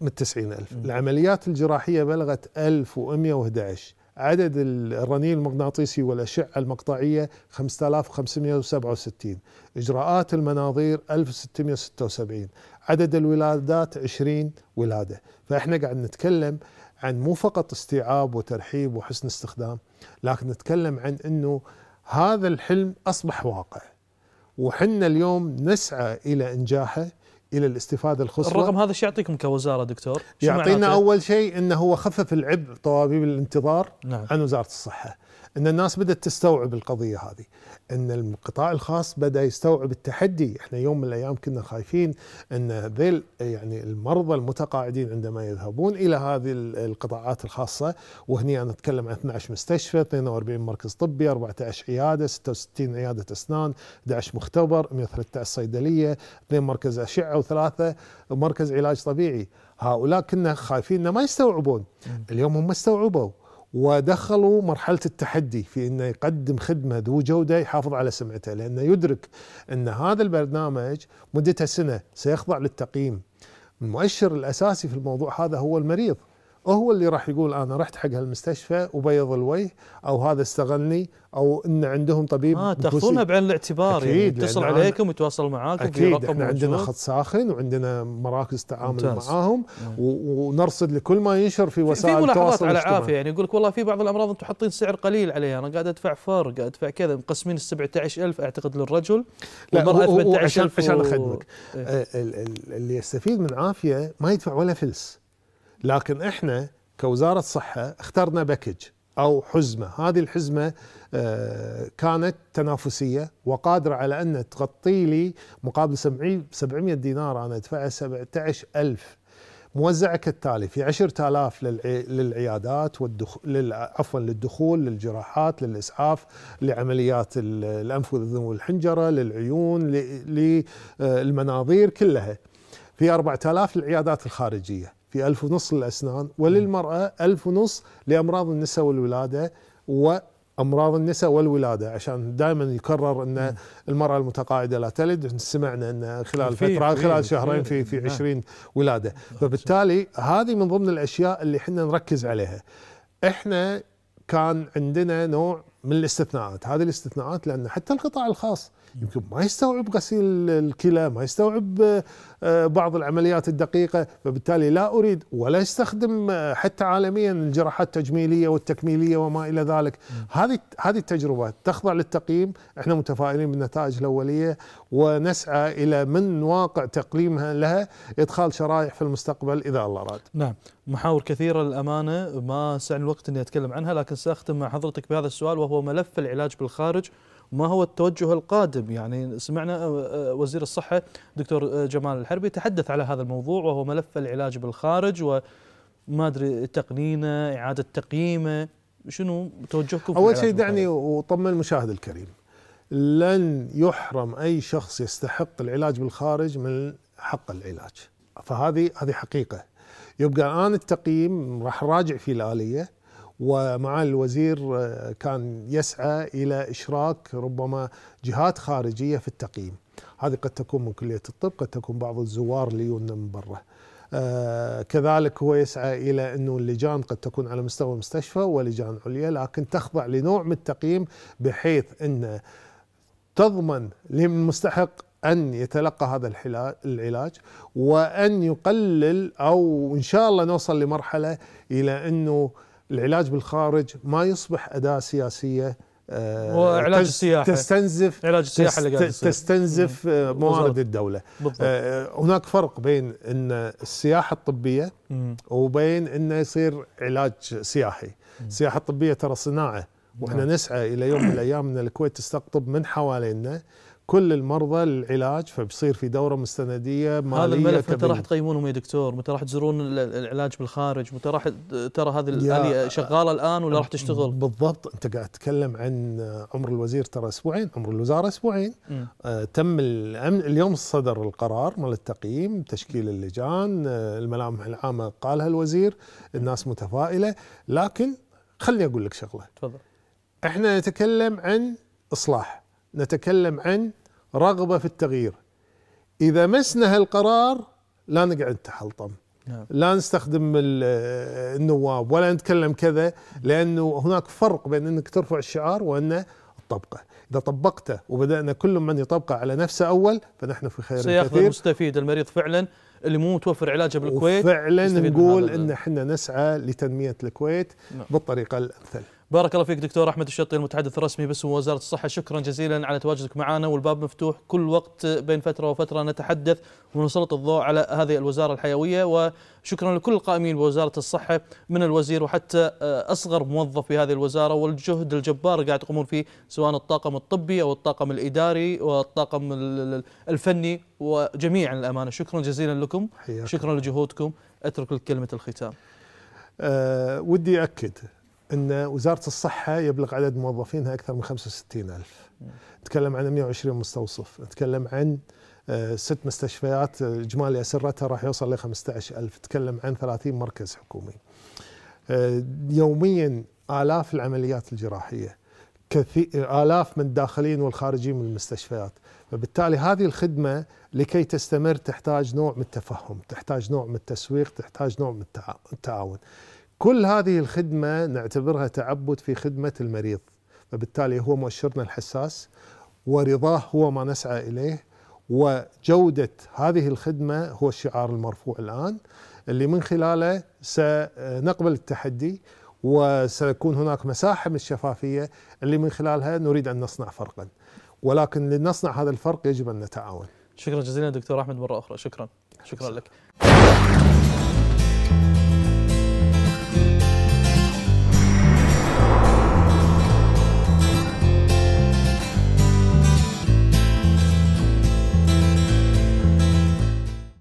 من 90000 العمليات الجراحيه بلغت 1111 عدد الرنين المغناطيسي والأشعة المقطعية 5567 إجراءات المناظير 1676 عدد الولادات 20 ولادة فإحنا قاعد نتكلم عن مو فقط استيعاب وترحيب وحسن استخدام لكن نتكلم عن انه هذا الحلم اصبح واقع وحنا اليوم نسعى الى انجاحه الى الاستفاده الخصوصية الرقم هذا شو يعطيكم كوزاره دكتور؟ يعطينا اول شيء انه هو خفف العبء طوابيب الانتظار نعم. عن وزاره الصحه. ان الناس بدات تستوعب القضيه هذه ان القطاع الخاص بدا يستوعب التحدي احنا يوم من الايام كنا خايفين ان ذيل يعني المرضى المتقاعدين عندما يذهبون الى هذه القطاعات الخاصه وهني انا اتكلم عن 12 مستشفى 42 مركز طبي 14 عياده 66 عياده اسنان 11 مختبر 113 صيدليه 2 مركز اشعه وثلاثه مركز علاج طبيعي هؤلاء كنا خايفين ما يستوعبون اليوم هم استوعبوا ودخلوا مرحله التحدي في انه يقدم خدمه ذو جوده يحافظ على سمعته لانه يدرك ان هذا البرنامج مدته سنه سيخضع للتقييم المؤشر الاساسي في الموضوع هذا هو المريض هو اللي راح يقول انا رحت حق هالمستشفى وبيض الوجه او هذا استغلني او ان عندهم طبيب اه تاخذونها بعين الاعتبار يعني، أكيد يعني يتصل عليكم ويتواصل معاكم اكيد احنا عندنا خط ساخن وعندنا مراكز تعامل معاهم نعم. ونرصد لكل ما ينشر في وسائل التواصل الاجتماعي على عافيه يعني يقول لك والله في بعض الامراض انتم حاطين سعر قليل عليها انا قاعد ادفع فرق قاعد ادفع كذا مقسمين ال 17000 اعتقد للرجل والمراه 18000 عشان اخدمك إيه. آه، اللي يستفيد من عافيه ما يدفع ولا فلس لكن احنا كوزاره صحه اخترنا باكج او حزمه، هذه الحزمه آه، كانت تنافسيه وقادره على ان تغطي لي مقابل 700 دينار انا ادفعها 17000 موزعه كالتالي في 10000 للعيادات والدخول عفوا للدخول للجراحات للاسعاف لعمليات الانف والاذن والحنجره للعيون للمناظير آه، كلها في 4000 للعيادات الخارجيه في ألف ونص للأسنان وللمرأة ألف ونص لأمراض النساء والولادة وأمراض النساء والولادة عشان دائما يكرر أن المرأة المتقاعدة لا تلد سمعنا أن خلال فترة خلال شهرين في في 20 نعم. ولادة نعم، نعم. فبالتالي هذه من ضمن الأشياء اللي احنا نركز عليها احنا كان عندنا نوع من الاستثناءات هذه الاستثناءات لأن حتى القطاع الخاص يمكن ما يستوعب غسيل الكلى ما يستوعب آه، بعض العمليات الدقيقة فبالتالي لا أريد ولا يستخدم آه، حتى عالميا الجراحات التجميلية والتكميلية وما إلى ذلك هذه هذه التجربة تخضع للتقييم احنا متفائلين بالنتائج الأولية ونسعى إلى من واقع تقليمها لها إدخال شرائح في المستقبل إذا الله أراد نعم محاور كثيرة للأمانة ما سعني الوقت أني أتكلم عنها لكن سأختم مع حضرتك بهذا السؤال وهو ملف العلاج بالخارج وما هو التوجه القادم يعني سمعنا آه، آه، وزير الصحة دكتور آه، جمال الحربي تحدث على هذا الموضوع وهو ملف العلاج بالخارج وما أدري تقنينه إعادة تقييمه شنو توجهكم في أول شيء دعني وطمن المشاهد الكريم لن يحرم أي شخص يستحق العلاج بالخارج من حق العلاج فهذه هذه حقيقة يبقى الآن التقييم راح راجع في الآلية ومعالي الوزير آه، كان يسعى الى اشراك ربما جهات خارجيه في التقييم هذه قد تكون من كليه الطب قد تكون بعض الزوار ليونا من برا آه، كذلك هو يسعى الى انه اللجان قد تكون على مستوى مستشفى ولجان عليا لكن تخضع لنوع من التقييم بحيث ان تضمن للمستحق ان يتلقى هذا العلاج وان يقلل او ان شاء الله نوصل لمرحله الى انه العلاج بالخارج ما يصبح اداه سياسيه آه، وعلاج علاج السياحه تستنزف علاج السياحه اللي قاعد تستنزف آه، موارد الدوله بالضبط. آه، هناك فرق بين ان السياحه الطبيه وبين انه يصير علاج سياحي السياحه الطبيه ترى صناعه واحنا نعم. نسعى الى يوم من الايام ان الكويت تستقطب من حوالينا كل المرضى العلاج فبصير في دوره مستنديه ماليه هذا الملف متى راح تقيمونهم يا دكتور؟ متى راح تزورون العلاج بالخارج؟ متى راح ترى هذه الاليه شغاله الان ولا راح تشتغل؟ بالضبط انت قاعد تتكلم عن عمر الوزير ترى اسبوعين، عمر الوزاره اسبوعين آه تم الامن اليوم صدر القرار مال التقييم، تشكيل اللجان، آه الملامح العامه قالها الوزير، الناس متفائله، لكن خليني اقول لك شغله. تفضل. احنا نتكلم عن اصلاح. نتكلم عن رغبة في التغيير إذا مسنا هالقرار لا نقعد تحلطم نعم. لا نستخدم النواب ولا نتكلم كذا لأنه هناك فرق بين أنك ترفع الشعار وأن تطبقه إذا طبقته وبدأنا كل من يطبقه على نفسه أول فنحن في خير سيأخذ كثير المستفيد المريض فعلا اللي مو متوفر علاجه بالكويت فعلا نقول أن احنا نسعى لتنمية الكويت نعم. بالطريقة الأمثل بارك الله فيك دكتور احمد الشطي المتحدث الرسمي باسم وزاره الصحه شكرا جزيلا على تواجدك معنا والباب مفتوح كل وقت بين فتره وفتره نتحدث ونسلط الضوء على هذه الوزاره الحيويه وشكرا لكل القائمين بوزاره الصحه من الوزير وحتى آه، اصغر موظف في هذه الوزاره والجهد الجبار قاعد تقومون فيه سواء الطاقم الطبي او الطاقم الاداري والطاقم الفني وجميعا الامانه شكرا جزيلا لكم شكرا لجهودكم اترك الكلمه الختام أه ودي اكد أن وزارة الصحة يبلغ عدد موظفينها أكثر من 65 آه، آه، ألف نتكلم عن 120 مستوصف نتكلم عن ست مستشفيات إجمالي أسرتها راح يوصل ل 15 ألف نتكلم عن 30 مركز حكومي آه، يوميا آلاف العمليات الجراحية كثير آلاف من الداخلين والخارجين من المستشفيات فبالتالي هذه الخدمة لكي تستمر تحتاج نوع من التفهم تحتاج نوع من التسويق تحتاج نوع من التعاون كل هذه الخدمة نعتبرها تعبد في خدمة المريض فبالتالي هو مؤشرنا الحساس ورضاه هو ما نسعى إليه وجودة هذه الخدمة هو الشعار المرفوع الآن اللي من خلاله سنقبل التحدي وسيكون هناك مساحة من الشفافية اللي من خلالها نريد أن نصنع فرقا ولكن لنصنع هذا الفرق يجب أن نتعاون شكرا جزيلا دكتور أحمد مرة أخرى شكرا شكرا لك